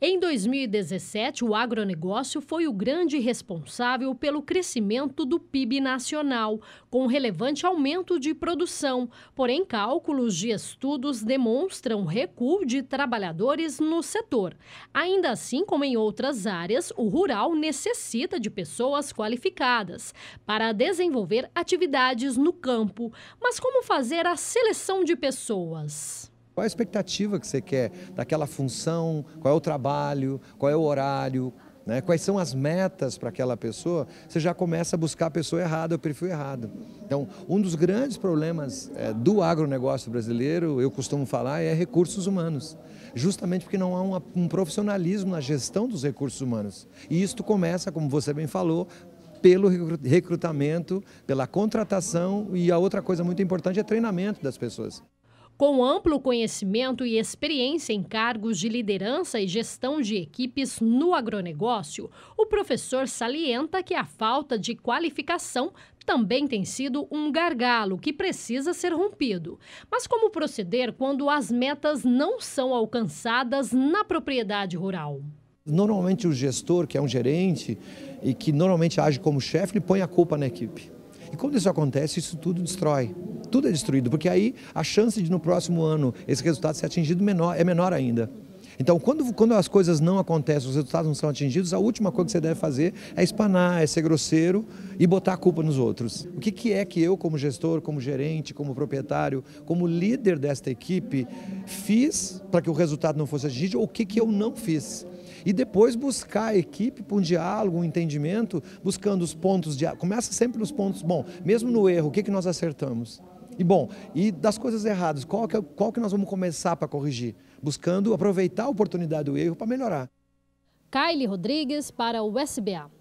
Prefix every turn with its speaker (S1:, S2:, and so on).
S1: Em 2017, o agronegócio foi o grande responsável pelo crescimento do PIB nacional, com um relevante aumento de produção. Porém, cálculos de estudos demonstram recuo de trabalhadores no setor. Ainda assim, como em outras áreas, o rural necessita de pessoas qualificadas para desenvolver atividades no campo. Mas como fazer a seleção de pessoas?
S2: Qual a expectativa que você quer daquela função? Qual é o trabalho? Qual é o horário? Né? Quais são as metas para aquela pessoa? Você já começa a buscar a pessoa errada, o perfil errado. Então, um dos grandes problemas é, do agronegócio brasileiro, eu costumo falar, é recursos humanos. Justamente porque não há um, um profissionalismo na gestão dos recursos humanos. E isto começa, como você bem falou, pelo recrutamento, pela contratação e a outra coisa muito importante é treinamento das pessoas.
S1: Com amplo conhecimento e experiência em cargos de liderança e gestão de equipes no agronegócio, o professor salienta que a falta de qualificação também tem sido um gargalo que precisa ser rompido. Mas como proceder quando as metas não são alcançadas na propriedade rural?
S2: Normalmente o gestor, que é um gerente e que normalmente age como chefe, ele põe a culpa na equipe. E quando isso acontece, isso tudo destrói tudo é destruído, porque aí a chance de no próximo ano esse resultado ser atingido menor, é menor ainda. Então, quando, quando as coisas não acontecem, os resultados não são atingidos, a última coisa que você deve fazer é espanar, é ser grosseiro e botar a culpa nos outros. O que, que é que eu, como gestor, como gerente, como proprietário, como líder desta equipe, fiz para que o resultado não fosse atingido ou o que, que eu não fiz? e depois buscar a equipe para um diálogo, um entendimento, buscando os pontos de. Começa sempre nos pontos. Bom, mesmo no erro, o que, que nós acertamos? E bom, e das coisas erradas, qual que, é qual que nós vamos começar para corrigir? Buscando aproveitar a oportunidade do erro para melhorar.
S1: Kylie Rodrigues para o SBA.